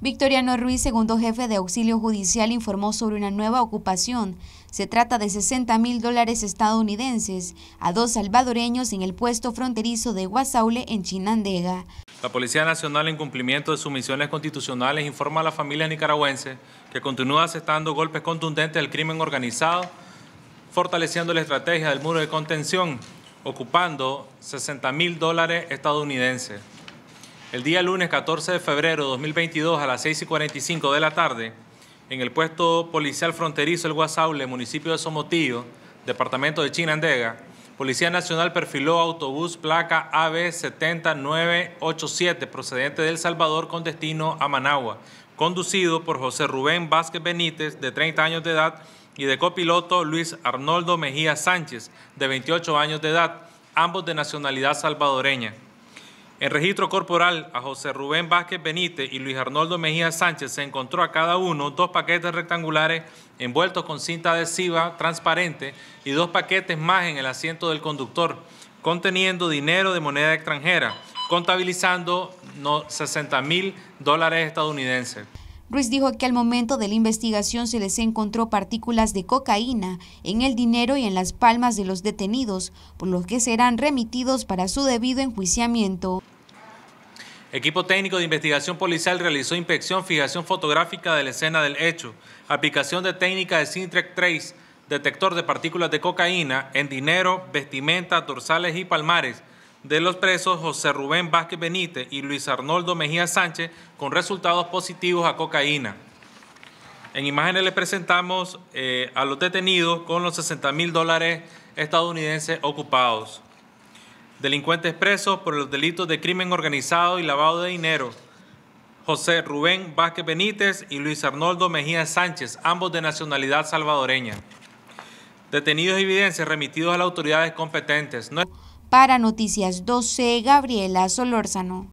Victoriano Ruiz, segundo jefe de auxilio judicial, informó sobre una nueva ocupación. Se trata de 60 mil dólares estadounidenses a dos salvadoreños en el puesto fronterizo de Guasaule, en Chinandega. La Policía Nacional, en cumplimiento de sus misiones constitucionales, informa a la familia nicaragüense que continúa aceptando golpes contundentes al crimen organizado, fortaleciendo la estrategia del muro de contención, ocupando 60 mil dólares estadounidenses el día lunes 14 de febrero de 2022 a las 6 y 45 de la tarde, en el puesto policial fronterizo El Guasaule, municipio de Somotillo, departamento de Chinandega, Policía Nacional perfiló autobús placa AB 70987 procedente de El Salvador con destino a Managua, conducido por José Rubén Vázquez Benítez, de 30 años de edad, y de copiloto Luis Arnoldo Mejía Sánchez, de 28 años de edad, ambos de nacionalidad salvadoreña. En registro corporal a José Rubén Vázquez Benítez y Luis Arnoldo Mejía Sánchez se encontró a cada uno dos paquetes rectangulares envueltos con cinta adhesiva transparente y dos paquetes más en el asiento del conductor, conteniendo dinero de moneda extranjera, contabilizando 60 mil dólares estadounidenses. Ruiz dijo que al momento de la investigación se les encontró partículas de cocaína en el dinero y en las palmas de los detenidos, por lo que serán remitidos para su debido enjuiciamiento. Equipo técnico de investigación policial realizó inspección, fijación fotográfica de la escena del hecho, aplicación de técnica de Sintrec Trace, detector de partículas de cocaína en dinero, vestimenta, dorsales y palmares de los presos José Rubén Vázquez Benítez y Luis Arnoldo Mejía Sánchez con resultados positivos a cocaína. En imágenes le presentamos eh, a los detenidos con los 60 mil dólares estadounidenses ocupados delincuentes presos por los delitos de crimen organizado y lavado de dinero. José Rubén Vázquez Benítez y Luis Arnoldo Mejía Sánchez, ambos de nacionalidad salvadoreña. Detenidos y evidencias remitidos a las autoridades competentes. Para Noticias 12, Gabriela Solórzano.